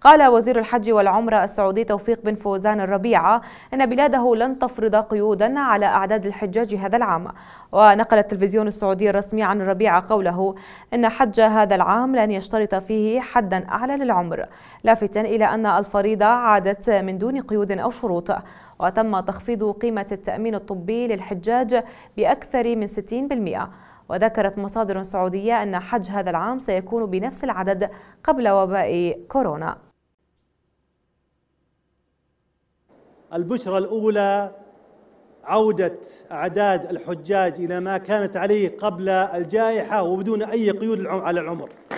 قال وزير الحج والعمرة السعودي توفيق بن فوزان الربيعة أن بلاده لن تفرض قيودا على أعداد الحجاج هذا العام ونقل التلفزيون السعودي الرسمي عن الربيعة قوله أن حج هذا العام لن يشترط فيه حدا أعلى للعمر لافتا إلى أن الفريضة عادت من دون قيود أو شروط وتم تخفيض قيمة التأمين الطبي للحجاج بأكثر من 60% وذكرت مصادر سعودية أن حج هذا العام سيكون بنفس العدد قبل وباء كورونا البشرى الأولى عودة أعداد الحجاج إلى ما كانت عليه قبل الجائحة وبدون أي قيود على العمر